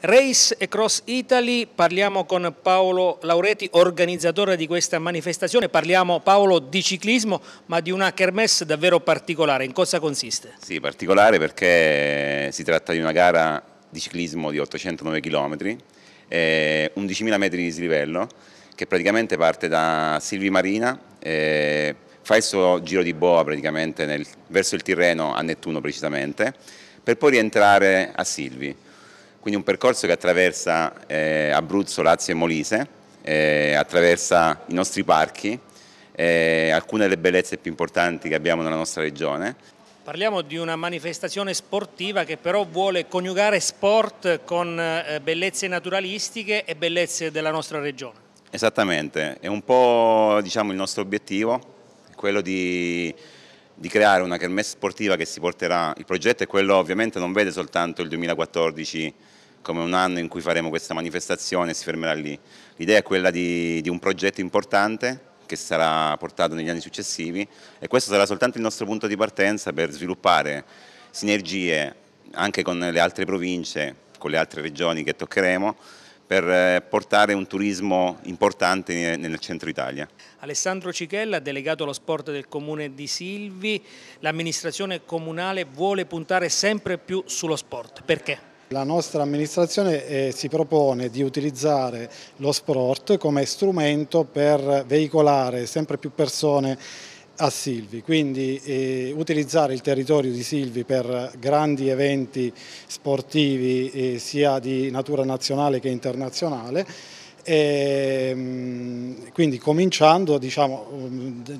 Race e Cross Italy, parliamo con Paolo Laureti, organizzatore di questa manifestazione, parliamo Paolo di ciclismo ma di una kermesse davvero particolare, in cosa consiste? Sì, particolare perché si tratta di una gara di ciclismo di 809 km, eh, 11.000 metri di slivello, che praticamente parte da Silvi Marina, eh, fa il suo giro di boa praticamente nel, verso il Tirreno a Nettuno precisamente, per poi rientrare a Silvi. Quindi un percorso che attraversa eh, Abruzzo, Lazio e Molise, eh, attraversa i nostri parchi, eh, alcune delle bellezze più importanti che abbiamo nella nostra regione. Parliamo di una manifestazione sportiva che però vuole coniugare sport con eh, bellezze naturalistiche e bellezze della nostra regione. Esattamente, è un po' diciamo, il nostro obiettivo, quello di di creare una kermesse sportiva che si porterà, il progetto è quello ovviamente non vede soltanto il 2014 come un anno in cui faremo questa manifestazione e si fermerà lì. L'idea è quella di, di un progetto importante che sarà portato negli anni successivi e questo sarà soltanto il nostro punto di partenza per sviluppare sinergie anche con le altre province, con le altre regioni che toccheremo per eh, portare un turismo importante nel centro Italia. Alessandro Cichella, delegato allo sport del comune di Silvi, l'amministrazione comunale vuole puntare sempre più sullo sport, perché? La nostra amministrazione eh, si propone di utilizzare lo sport come strumento per veicolare sempre più persone a Silvi, quindi eh, utilizzare il territorio di Silvi per grandi eventi sportivi eh, sia di natura nazionale che internazionale e ehm, quindi cominciando diciamo,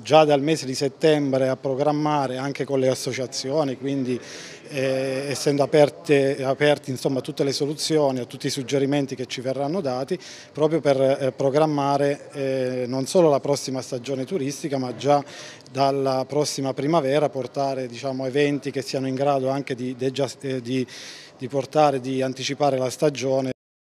già dal mese di settembre a programmare anche con le associazioni, quindi eh, essendo aperte, aperti insomma, tutte le soluzioni, a tutti i suggerimenti che ci verranno dati, proprio per eh, programmare eh, non solo la prossima stagione turistica, ma già dalla prossima primavera portare diciamo, eventi che siano in grado anche di, eh, di, di portare, di anticipare la stagione.